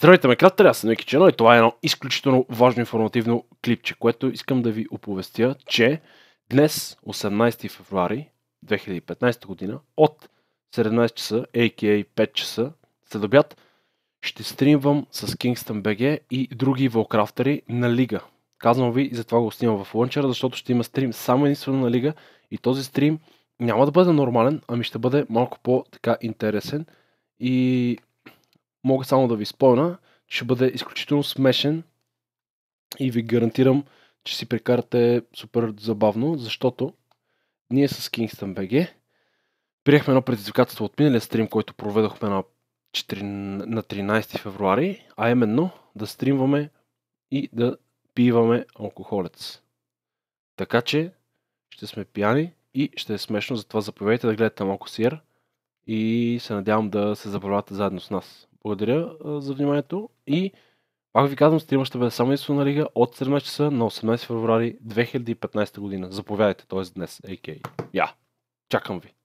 Здравейте ме, кратер, аз съм Ники Чено и това е едно изключително важно информативно клипче, което искам да ви оповестя, че днес, 18 февруари 2015 година, от 17 часа, a.k.a. 5 часа, след обяд, ще стримвам с Kingston BG и други волкрафтери на Лига. Казвам ви и затова го снимам в лънчера, защото ще има стрим само единствено на Лига и този стрим няма да бъде нормален, ами ще бъде малко по-така интересен и мога само да ви спомня, че ще бъде изключително смешен и ви гарантирам, че си прекарате супер забавно, защото ние с Kingston BG приехме едно предизвикателство от миналия стрим, който проведохме на, 4, на 13 февруари, а именно да стримваме и да пиваме алкохолец. Така че ще сме пияни и ще е смешно, затова заповядайте да гледате малко сиер и се надявам да се забравяте заедно с нас. Благодаря за вниманието и пак ви казвам, стрима ще бъде само единствена лига от 17 часа на 18 феврари 2015 година. Заповядайте, т.е. днес, a.k.a. Я, чакам ви!